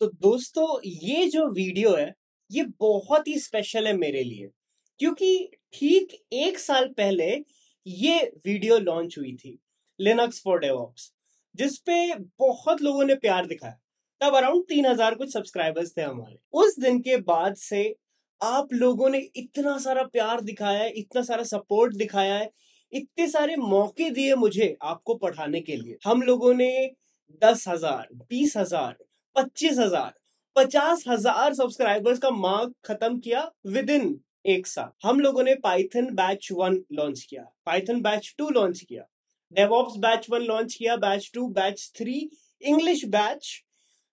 तो दोस्तों ये जो वीडियो है ये बहुत ही स्पेशल है मेरे लिए क्योंकि ठीक एक साल पहले ये वीडियो लॉन्च हुई थी लिनक्स फॉर डेवॉक्स जिसपे बहुत लोगों ने प्यार दिखाया तब अराउंड तीन हजार कुछ सब्सक्राइबर्स थे हमारे उस दिन के बाद से आप लोगों ने इतना सारा प्यार दिखाया है इतना सारा सपोर्ट दिखाया है इतने सारे मौके दिए मुझे आपको पढ़ाने के लिए हम लोगों ने दस हजार बीस हजार पच्चीस हजार पचास हजार सब्सक्राइबर्स का मार्क खत्म किया विद इन एक साल हम लोगों ने पाइथन बैच वन लॉन्च किया पाइथन बैच टू लॉन्च किया डेवॉप्स बैच वन लॉन्च किया batch two batch three English batch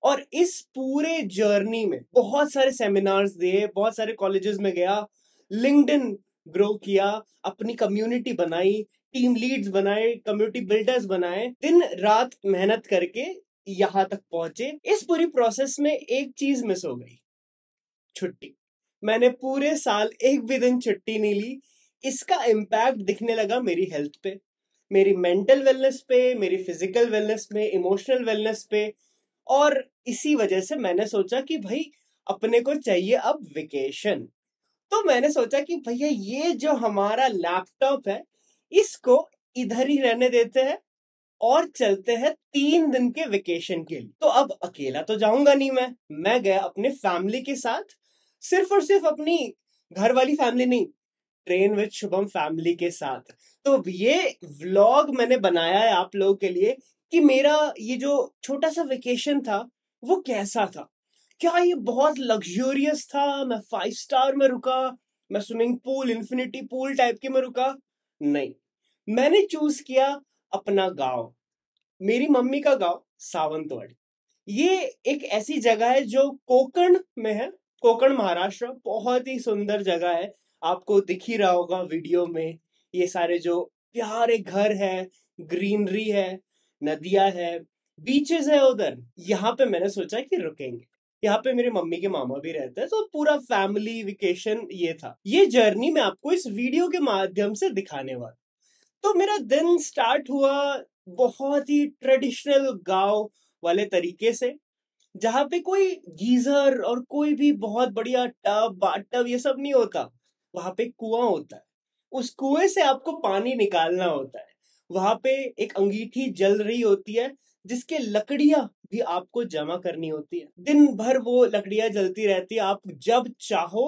और इस पूरे जर्नी में बहुत सारे सेमिनार्स दिए बहुत सारे कॉलेजेस में गया लिंकड ग्रो किया अपनी कम्युनिटी बनाई टीम लीड्स बनाए कम्युनिटी बिल्डर्स बनाए दिन रात मेहनत करके यहाँ तक पहुंचे इस पूरी प्रोसेस में एक चीज मिस हो गई छुट्टी मैंने पूरे साल एक भी दिन छुट्टी नहीं ली इसका इम्पैक्ट दिखने लगा मेरी हेल्थ पे मेरी मेंटल वेलनेस पे मेरी फिजिकल वेलनेस पे इमोशनल वेलनेस पे और इसी वजह से मैंने सोचा कि भाई अपने को चाहिए अब वेकेशन तो मैंने सोचा कि भैया ये जो हमारा लैपटॉप है इसको इधर ही रहने देते हैं और चलते हैं तीन दिन के वेकेशन के लिए तो अब अकेला तो जाऊंगा नहीं मैं मैं गया अपने फैमिली के साथ सिर्फ और सिर्फ अपनी घर वाली फैमिली नहीं ट्रेन विद शुभम फैमिली के साथ तो ये व्लॉग मैंने बनाया है आप लोगों के लिए कि मेरा ये जो छोटा सा वेकेशन था वो कैसा था क्या ये बहुत लग्जूरियस था मैं फाइव स्टार में रुका मैं swimming pool infinity pool type के में रुका नहीं मैंने चूज किया अपना गांव मेरी मम्मी का गांव सावंतवाड़ी ये एक ऐसी जगह है जो कोकण में है कोकण महाराष्ट्र बहुत ही सुंदर जगह है आपको दिख ही रहा होगा वीडियो में ये सारे जो प्यारे घर है ग्रीनरी है नदियां है बीचेस है उधर यहाँ पे मैंने सोचा कि रुकेंगे यहाँ पे मेरे मम्मी के मामा भी रहते हैं तो पूरा फैमिली वेकेशन ये था ये जर्नी मैं आपको इस वीडियो के माध्यम से दिखाने वाला तो मेरा दिन स्टार्ट हुआ बहुत ही ट्रेडिशनल गांव वाले तरीके से जहां पे कोई गीजर और कोई भी बहुत बढ़िया टब टब ये सब नहीं होता वहां पे कुआं होता है उस कुएं से आपको पानी निकालना होता है वहां पे एक अंगीठी जल रही होती है जिसके लकड़िया भी आपको जमा करनी होती है दिन भर वो लकड़ियां जलती रहती है आप जब चाहो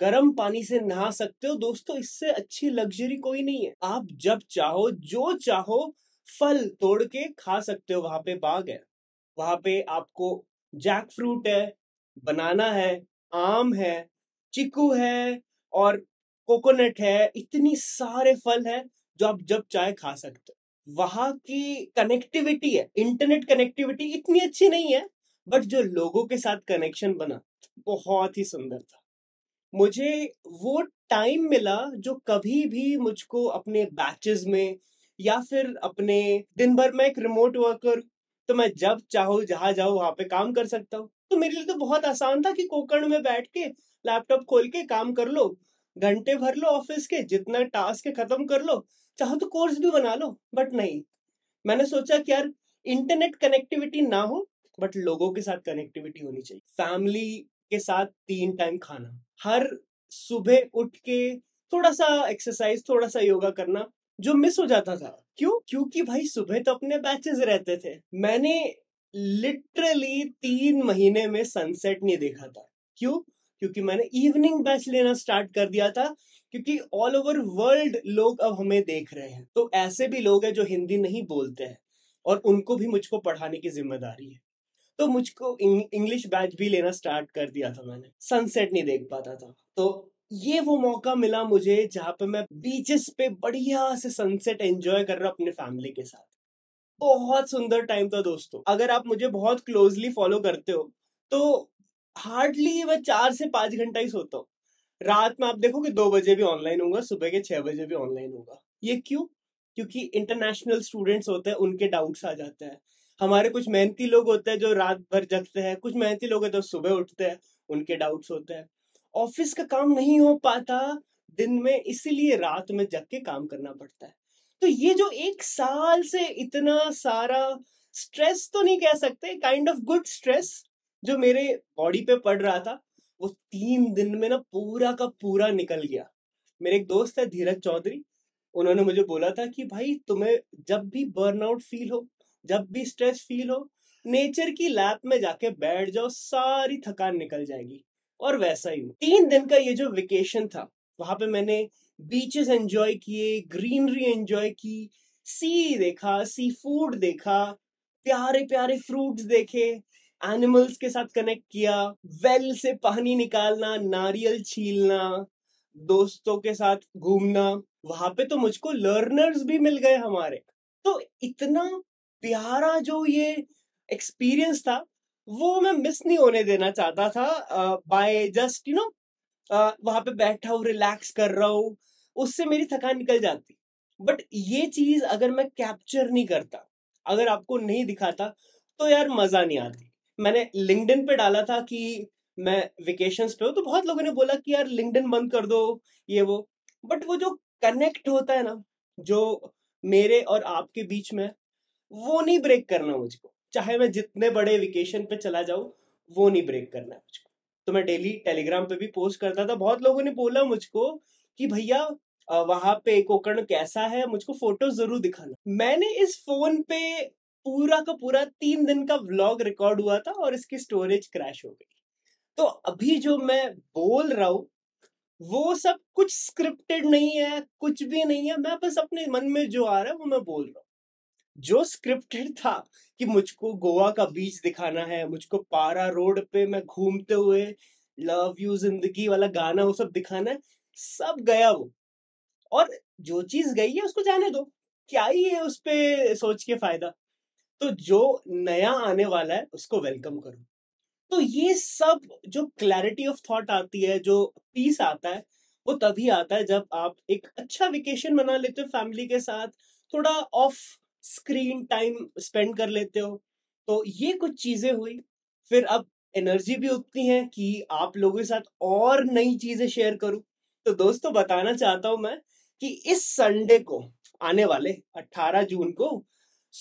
गर्म पानी से नहा सकते हो दोस्तों इससे अच्छी लग्जरी कोई नहीं है आप जब चाहो जो चाहो फल तोड़ के खा सकते हो वहां पे बाग है वहां पे आपको जैक फ्रूट है बनाना है आम है चिकू है और कोकोनट है इतनी सारे फल है जो आप जब चाहे खा सकते हो वहां की कनेक्टिविटी है इंटरनेट कनेक्टिविटी इतनी अच्छी नहीं है बट जो लोगों के साथ कनेक्शन बना बहुत ही सुंदर था मुझे वो टाइम मिला जो कभी भी मुझको अपने बैचेस में या फिर अपने दिन भर में एक रिमोट वर्कर तो मैं जब चाहो जहां जाओ वहां पे काम कर सकता हूँ तो मेरे लिए तो बहुत आसान था कि कोकण में बैठ के लैपटॉप खोल के काम कर लो घंटे भर लो ऑफिस के जितना टास्क खत्म कर लो चाहो तो कोर्स भी बना लो बट नहीं मैंने सोचा कि यार इंटरनेट कनेक्टिविटी ना हो बट लोगों के साथ कनेक्टिविटी होनी चाहिए फैमिली के साथ तीन टाइम खाना हर सुबह उठ के थोड़ा सा एक्सरसाइज थोड़ा सा योगा करना जो मिस हो जाता था क्यों क्योंकि भाई सुबह तो अपने बैचेस रहते थे मैंने लिटरली तीन महीने में सनसेट नहीं देखा था क्यों क्योंकि मैंने इवनिंग बैच लेना स्टार्ट कर दिया था क्योंकि ऑल ओवर वर्ल्ड लोग अब हमें देख रहे हैं तो ऐसे भी लोग हैं जो हिंदी नहीं बोलते हैं और उनको भी मुझको पढ़ाने की जिम्मेदारी है तो मुझको इंग्लिश बैच भी लेना स्टार्ट कर दिया था मैंने सनसेट नहीं देख पाता था तो ये वो मौका मिला मुझे जहाँ पे मैं बीचेस पे बढ़िया से सनसेट एंजॉय कर रहा अपने फैमिली के साथ बहुत सुंदर टाइम था दोस्तों अगर आप मुझे बहुत क्लोजली फॉलो करते हो तो हार्डली मैं चार से पांच घंटा ही सोता हूँ रात में आप देखो कि दो बजे भी ऑनलाइन होगा सुबह के छह बजे भी ऑनलाइन होगा ये क्यों क्योंकि इंटरनेशनल स्टूडेंट्स होते हैं उनके डाउट्स आ जाते हैं हमारे कुछ मेहनती लोग होते हैं जो रात भर जगते हैं कुछ मेहनती लोग होते हैं सुबह उठते हैं उनके डाउट्स होते हैं ऑफिस का काम नहीं हो पाता दिन में इसीलिए रात में जग के काम करना पड़ता है तो ये जो एक साल से इतना सारा स्ट्रेस तो नहीं कह सकते काइंड ऑफ गुड स्ट्रेस जो मेरे बॉडी पे पड़ रहा था वो तीन दिन में ना पूरा का पूरा निकल गया मेरे एक दोस्त है धीरज चौधरी उन्होंने मुझे बोला था कि भाई तुम्हें जब भी बर्नआउट फील हो जब भी स्ट्रेस फील हो नेचर की लैप में जाके बैठ जाओ सारी थकान निकल जाएगी और वैसा ही तीन दिन का ये जो वेकेशन था वहां पे मैंने बीचेस एंजॉय किए ग्रीनरी एंजॉय की सी देखा सी फूड देखा प्यारे प्यारे फ्रूट्स देखे एनिमल्स के साथ कनेक्ट किया वेल से पानी निकालना नारियल छीलना दोस्तों के साथ घूमना वहां पे तो मुझको लर्नर्स भी मिल गए हमारे तो इतना प्यारा जो ये एक्सपीरियंस था वो मैं मिस नहीं होने देना चाहता था बाय जस्ट यू नो वहां पे बैठा हूँ रिलैक्स कर रहा हूँ उससे मेरी थकान निकल जाती बट ये चीज अगर मैं कैप्चर नहीं करता अगर आपको नहीं दिखाता तो यार मजा नहीं आती मैंने लिंकडिन पे डाला था कि मैं वेकेशन पे हूँ तो बहुत लोगों ने बोला कि यार लिंकडिन बंद कर दो ये वो बट वो जो कनेक्ट होता है ना जो मेरे और आपके बीच में वो नहीं ब्रेक करना मुझको चाहे मैं जितने बड़े वेकेशन पे चला जाऊँ वो नहीं ब्रेक करना है मुझको तो मैं डेली टेलीग्राम पे भी पोस्ट करता था बहुत लोगों ने बोला मुझको कि भैया वहां पे कोकर्ण कैसा है मुझको फोटो जरूर दिखाना मैंने इस फोन पे पूरा का पूरा तीन दिन का व्लॉग रिकॉर्ड हुआ था और इसकी स्टोरेज क्रैश हो गई तो अभी जो मैं बोल रहा हूँ वो सब कुछ स्क्रिप्टेड नहीं है कुछ भी नहीं है मैं बस अपने मन में जो आ रहा है वो मैं बोल रहा हूँ जो स्क्रिप्टेड था कि मुझको गोवा का बीच दिखाना है मुझको पारा रोड पे मैं घूमते हुए लव यू जिंदगी वाला गाना वो सब दिखाना है सब गया वो और जो चीज गई है उसको जाने दो क्या ही है उस पर सोच के फायदा तो जो नया आने वाला है उसको वेलकम करो तो ये सब जो क्लैरिटी ऑफ थॉट आती है जो पीस आता है वो तभी आता है जब आप एक अच्छा वेकेशन मना लेते हो फैमिली के साथ थोड़ा ऑफ स्क्रीन टाइम स्पेंड कर लेते हो तो ये कुछ चीजें हुई फिर अब एनर्जी भी उतनी है कि आप लोगों के साथ और नई चीजें शेयर करूं तो दोस्तों बताना चाहता हूं मैं कि इस संडे को आने वाले 18 जून को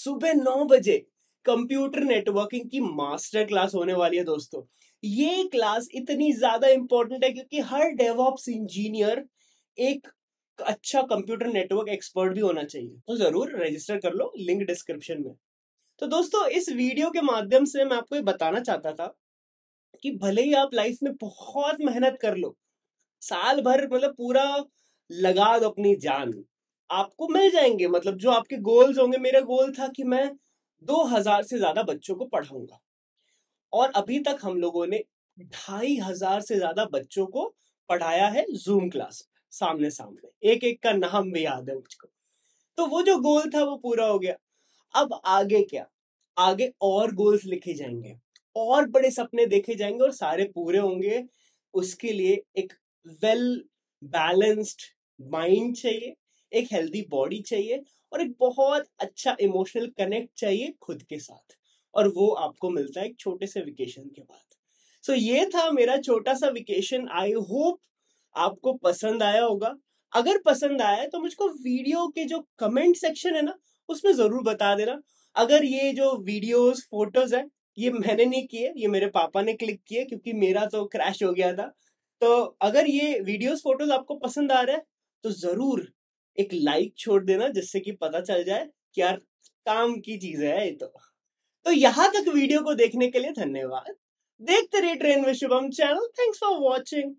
सुबह 9 बजे कंप्यूटर नेटवर्किंग की मास्टर क्लास होने वाली है दोस्तों ये क्लास इतनी ज्यादा इंपॉर्टेंट है क्योंकि हर डेवॉप्स इंजीनियर एक अच्छा कंप्यूटर नेटवर्क एक्सपर्ट भी होना चाहिए तो जरूर रजिस्टर कर लो लिंक डिस्क्रिप्शन में तो दोस्तों इस वीडियो के माध्यम से मैं आपको ये बताना चाहता था कि भले ही आप लाइफ में बहुत मेहनत कर लो साल भर मतलब पूरा लगा दो अपनी जान आपको मिल जाएंगे मतलब जो आपके गोल्स होंगे मेरा गोल था कि मैं 2000 से ज्यादा बच्चों को पढ़ाऊंगा और अभी तक हम लोगों ने ढाई हजार से ज्यादा बच्चों को पढ़ाया है जूम क्लास सामने सामने एक एक का नाम भी याद है मुझको तो वो जो गोल था वो पूरा हो गया अब आगे क्या आगे और गोल्स लिखे जाएंगे और बड़े सपने देखे जाएंगे और सारे पूरे होंगे उसके लिए एक वेल बैलेंस्ड माइंड चाहिए एक हेल्दी बॉडी चाहिए और एक बहुत अच्छा इमोशनल कनेक्ट चाहिए खुद के साथ और वो आपको मिलता है एक छोटे से वेकेशन के बाद सो so, ये था मेरा छोटा सा वेकेशन आई होप आपको पसंद आया होगा अगर पसंद आया तो मुझको वीडियो के जो कमेंट सेक्शन है ना उसमें ज़रूर बता देना अगर ये जो वीडियोस फोटोज है ये मैंने नहीं किए ये मेरे पापा ने क्लिक किए क्योंकि मेरा तो क्रैश हो गया था तो अगर ये वीडियोस फोटोज आपको पसंद आ रहा है तो ज़रूर एक लाइक छोड़ देना जिससे कि पता चल जाए कि यार काम की चीज है ये तो तो यहाँ तक वीडियो को देखने के लिए धन्यवाद देखते रहिए ट्रेन में Shubham channel thanks for watching